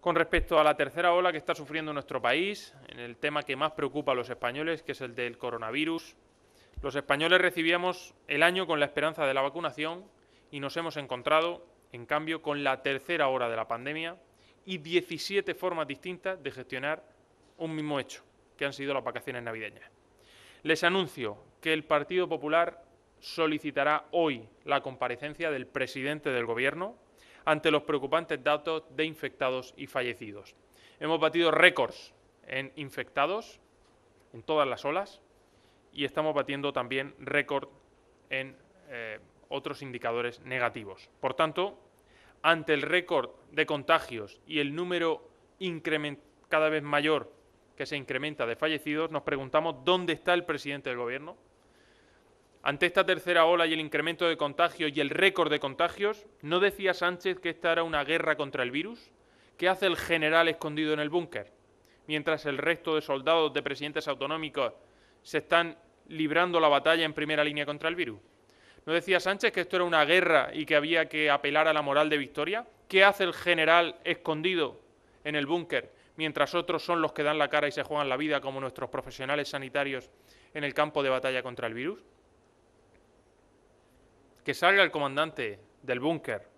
con respecto a la tercera ola que está sufriendo nuestro país, en el tema que más preocupa a los españoles, que es el del coronavirus. Los españoles recibíamos el año con la esperanza de la vacunación y nos hemos encontrado, en cambio, con la tercera ola de la pandemia y 17 formas distintas de gestionar un mismo hecho, que han sido las vacaciones navideñas. Les anuncio que el Partido Popular solicitará hoy la comparecencia del presidente del Gobierno ante los preocupantes datos de infectados y fallecidos. Hemos batido récords en infectados en todas las olas y estamos batiendo también récord en eh, otros indicadores negativos. Por tanto, ante el récord de contagios y el número cada vez mayor que se incrementa de fallecidos, nos preguntamos dónde está el presidente del Gobierno, ante esta tercera ola y el incremento de contagios y el récord de contagios, ¿no decía Sánchez que esta era una guerra contra el virus? ¿Qué hace el general escondido en el búnker? Mientras el resto de soldados de presidentes autonómicos se están librando la batalla en primera línea contra el virus. ¿No decía Sánchez que esto era una guerra y que había que apelar a la moral de victoria? ¿Qué hace el general escondido en el búnker mientras otros son los que dan la cara y se juegan la vida como nuestros profesionales sanitarios en el campo de batalla contra el virus? que salga el comandante del búnker.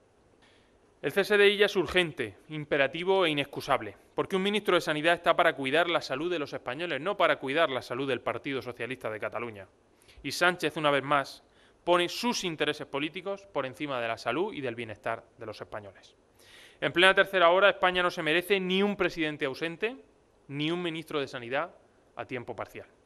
El cese de ella es urgente, imperativo e inexcusable, porque un ministro de Sanidad está para cuidar la salud de los españoles, no para cuidar la salud del Partido Socialista de Cataluña. Y Sánchez, una vez más, pone sus intereses políticos por encima de la salud y del bienestar de los españoles. En plena tercera hora, España no se merece ni un presidente ausente, ni un ministro de Sanidad a tiempo parcial.